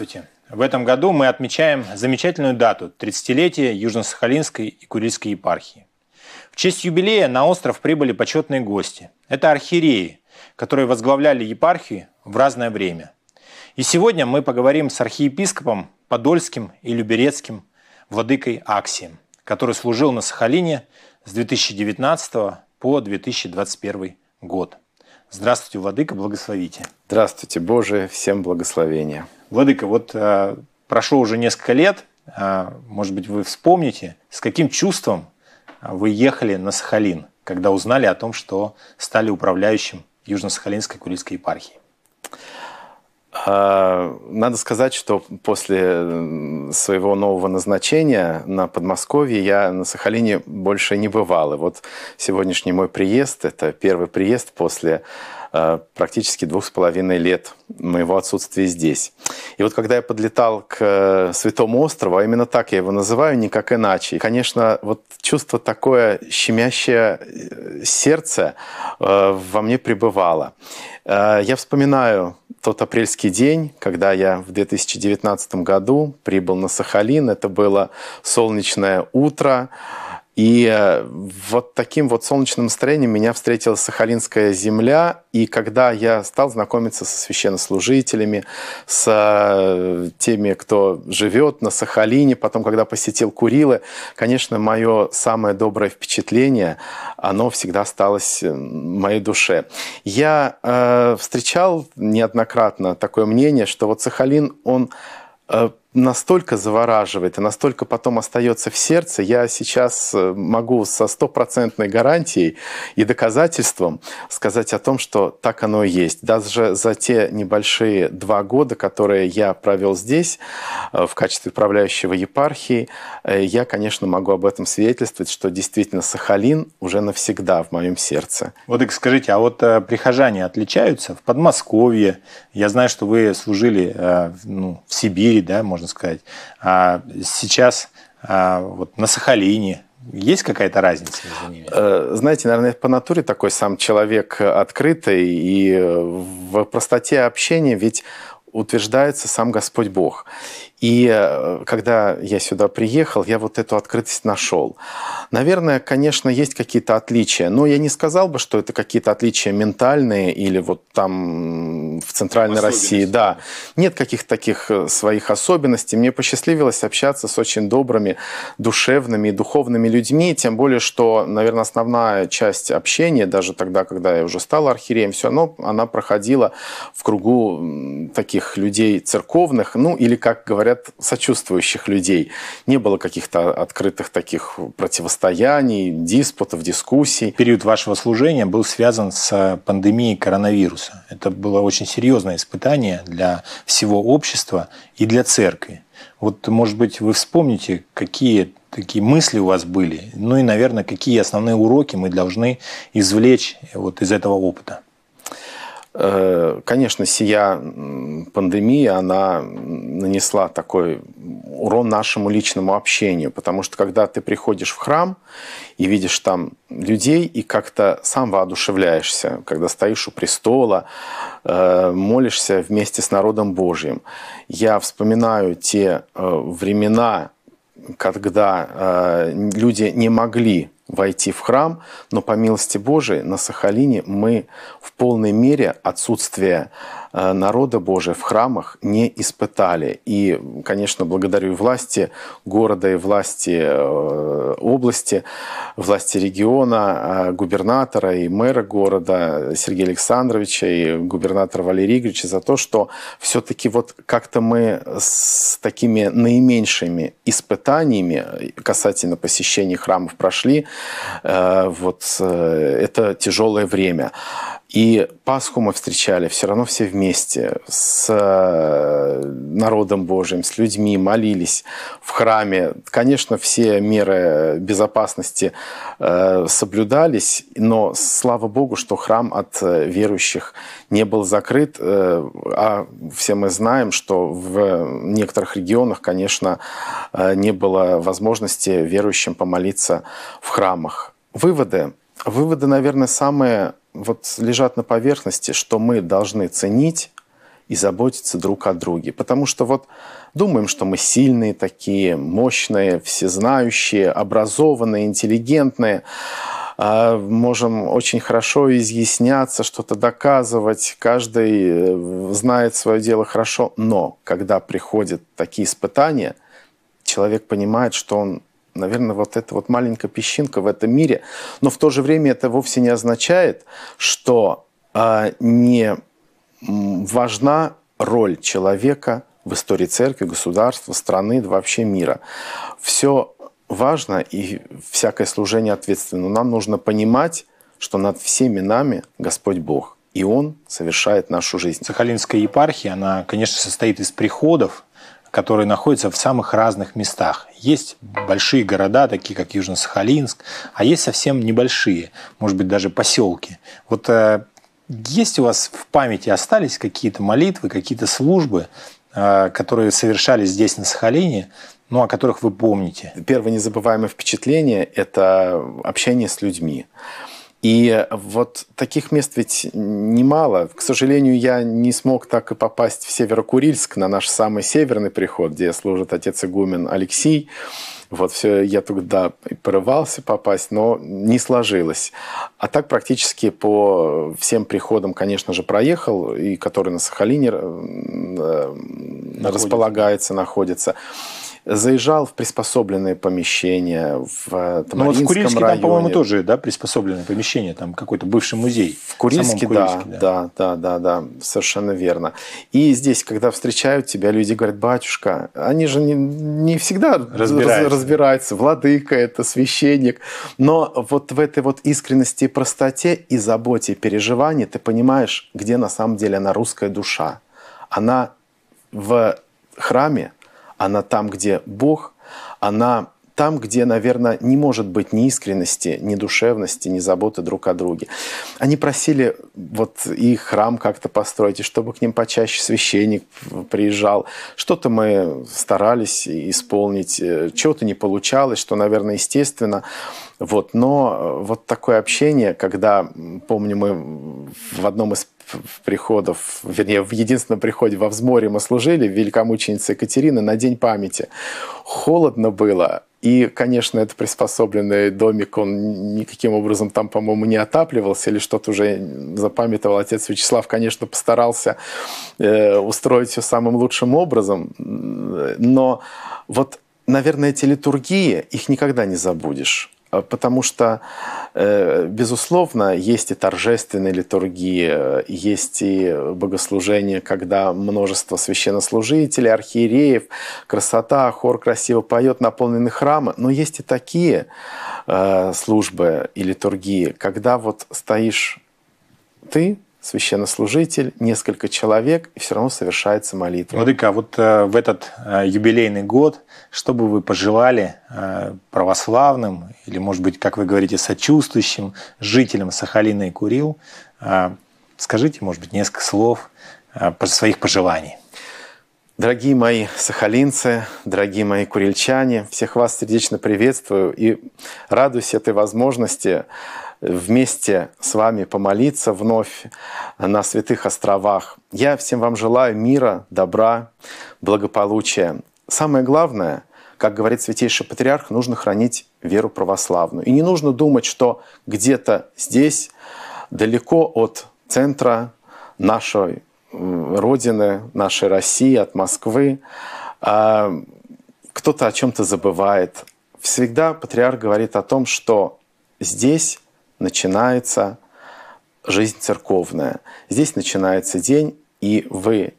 Здравствуйте! В этом году мы отмечаем замечательную дату – 30-летие Южно-Сахалинской и Курильской епархии. В честь юбилея на остров прибыли почетные гости. Это архиереи, которые возглавляли епархии в разное время. И сегодня мы поговорим с архиепископом Подольским и Люберецким владыкой Аксием, который служил на Сахалине с 2019 по 2021 год. Здравствуйте, Владыка, благословите. Здравствуйте, Боже, всем благословения. Владыка, вот э, прошло уже несколько лет, э, может быть, вы вспомните, с каким чувством э, вы ехали на Сахалин, когда узнали о том, что стали управляющим Южно-Сахалинской Курильской епархии? А, надо сказать, что после своего нового назначения на Подмосковье я на Сахалине больше не бывал. И вот сегодняшний мой приезд – это первый приезд после а, практически двух с половиной лет моего отсутствия здесь. И вот когда я подлетал к э, Святому острову, а именно так я его называю, никак иначе, конечно, вот чувство такое щемящее э, сердце э, во мне пребывало. Я вспоминаю тот апрельский день, когда я в 2019 году прибыл на Сахалин. Это было солнечное утро. И э, вот таким вот солнечным настроением меня встретила Сахалинская земля. И когда я стал знакомиться со священнослужителями, с э, теми, кто живет на Сахалине, потом, когда посетил Курилы, конечно, мое самое доброе впечатление, оно всегда осталось э, в моей душе. Я э, встречал неоднократно такое мнение, что вот Сахалин, он э, настолько завораживает и настолько потом остается в сердце, я сейчас э, могу со стопроцентной гарантией и доказательством сказать о том, что так оно и есть. Даже за те небольшие два года, которые я провел здесь э, в качестве управляющего епархии, э, я, конечно, могу об этом свидетельствовать, что действительно Сахалин уже навсегда в моем сердце. Вот так скажите, а вот прихожане отличаются в Подмосковье? Я знаю, что вы служили ну, в Сибири, да, можно сказать. А сейчас а, вот на Сахалине, есть какая-то разница между ними? Э, знаете, наверное, по натуре такой сам человек открытый, и э, в простоте общения ведь утверждается сам Господь Бог. И э, когда я сюда приехал, я вот эту открытость нашел. Наверное, конечно, есть какие-то отличия, но я не сказал бы, что это какие-то отличия ментальные или вот там в Центральной России. Да. Нет каких таких э, своих особенностей. Мне посчастливилось общаться с очень добрыми, душевными и духовными людьми, тем более, что, наверное, основная часть общения, даже тогда, когда я уже стал архиереем, все равно она проходила в кругу таких людей церковных, ну или, как говорят, сочувствующих людей. Не было каких-то открытых таких противостояний, диспутов, дискуссий. Период вашего служения был связан с э, пандемией коронавируса. Это было очень серьезное испытание для всего общества и для церкви. Вот, может быть, вы вспомните, какие такие мысли у вас были, ну и, наверное, какие основные уроки мы должны извлечь вот из этого опыта. Э, конечно, сия пандемия, она нанесла такой урон нашему личному общению, потому что когда ты приходишь в храм и видишь там людей, и как-то сам воодушевляешься, когда стоишь у престола, э, молишься вместе с народом Божьим. Я вспоминаю те э, времена, когда люди не могли войти в храм, но по милости Божией на Сахалине мы в полной мере отсутствие э, народа Божия в храмах не испытали. И, конечно, благодарю власти города, и власти э, области, власти региона, э, губернатора и мэра города Сергея Александровича и губернатора Валерия Игоревича за то, что все-таки вот как-то мы с такими наименьшими испытаниями касательно посещения храмов прошли, Э, вот э, это тяжелое время. И Пасху мы встречали все равно все вместе с э, народом Божьим, с людьми, молились в храме. Конечно, все меры безопасности э, соблюдались, но слава Богу, что храм от э, верующих не был закрыт. А все мы знаем, что в некоторых регионах, конечно, не было возможности верующим помолиться в храмах. Выводы. Выводы, наверное, самые вот лежат на поверхности, что мы должны ценить и заботиться друг о друге. Потому что вот думаем, что мы сильные такие, мощные, всезнающие, образованные, интеллигентные, а можем очень хорошо изъясняться, что-то доказывать, каждый э, знает свое дело хорошо, но когда приходят такие испытания, человек понимает, что он наверное, вот эта вот маленькая песчинка в этом мире. Но в то же время это вовсе не означает, что э, не важна роль человека в истории церкви, государства, страны, вообще мира. Все важно и всякое служение ответственно. Но нам нужно понимать, что над всеми нами Господь Бог, и Он совершает нашу жизнь. Сахалинская епархия, она, конечно, состоит из приходов, которые находятся в самых разных местах. Есть большие города, такие как Южно-Сахалинск, а есть совсем небольшие, может быть, даже поселки. Вот э, есть у вас в памяти остались какие-то молитвы, какие-то службы, э, которые совершались здесь, на Сахалине, ну, о которых вы помните? Первое незабываемое впечатление – это общение с людьми. И вот таких мест ведь немало. К сожалению, я не смог так и попасть в Северокурильск, на наш самый северный приход, где служит отец игумен Алексей. Вот все, я туда и порывался попасть, но не сложилось. А так практически по всем приходам, конечно же, проехал, и который на Сахалине э, находится. располагается, находится заезжал в приспособленные помещения в Тамаринском э, Ну вот в Курильске районе. там, по-моему, тоже, да, приспособленные помещения, там какой-то бывший музей. В Курильске, в Курильске да, да, да, да, да, да, совершенно верно. И здесь, когда встречают тебя, люди говорят, батюшка, они же не, не всегда разбираются. Раз, разбираются, владыка это, священник, но вот в этой вот искренности и простоте и заботе, и переживании ты понимаешь, где на самом деле она русская душа. Она в храме, она там, где Бог, она там, где, наверное, не может быть ни искренности, ни душевности, ни заботы друг о друге. Они просили вот и храм как-то построить, и чтобы к ним почаще священник приезжал. Что-то мы старались исполнить, э, чего-то не получалось, что, наверное, естественно. Вот. Но э, вот такое общение, когда, помню, мы в одном из приходов, вернее, в единственном приходе во взморе мы служили, Великомученице Екатерина на День памяти. Холодно было, и, конечно, это приспособленный домик, он никаким образом там, по-моему, не отапливался или что-то уже запамятовал. Отец Вячеслав, конечно, постарался э, устроить все самым лучшим образом, но вот, наверное, эти литургии, их никогда не забудешь. А, потому что, э, безусловно, есть и торжественные литургии, э, есть и богослужения, когда множество священнослужителей, архиереев, красота, хор красиво поет, наполнены храмы. Но есть и такие э, службы и литургии, когда вот стоишь ты, священнослужитель, несколько человек, и все равно совершается молитва. Владыка, а вот э, в этот э, юбилейный год, что бы вы пожелали э, православным, или, может быть, как вы говорите, сочувствующим жителям Сахалина и Курил, скажите, может быть, несколько слов своих пожеланий. Дорогие мои сахалинцы, дорогие мои курильчане, всех вас сердечно приветствую и радуюсь этой возможности вместе с вами помолиться вновь на святых островах. Я всем вам желаю мира, добра, благополучия. Самое главное, как говорит святейший патриарх, нужно хранить веру православную. И не нужно думать, что где-то здесь, далеко от центра нашей Родины, нашей России, от Москвы, а, кто-то о чем-то забывает. Всегда патриарх говорит о том, что здесь начинается жизнь церковная. Здесь начинается день, и вы,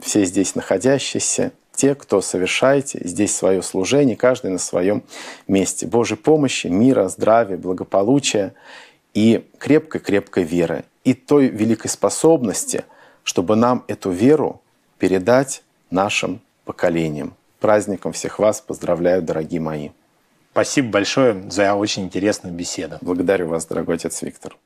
все здесь находящиеся, те, кто совершаете здесь свое служение, каждый на своем месте. Божьей помощи, мира, здравия, благополучия и крепкой-крепкой веры. И той великой способности, чтобы нам эту веру передать нашим поколениям. Праздником всех вас поздравляю, дорогие мои! Спасибо большое за очень интересную беседу. Благодарю вас, дорогой отец Виктор.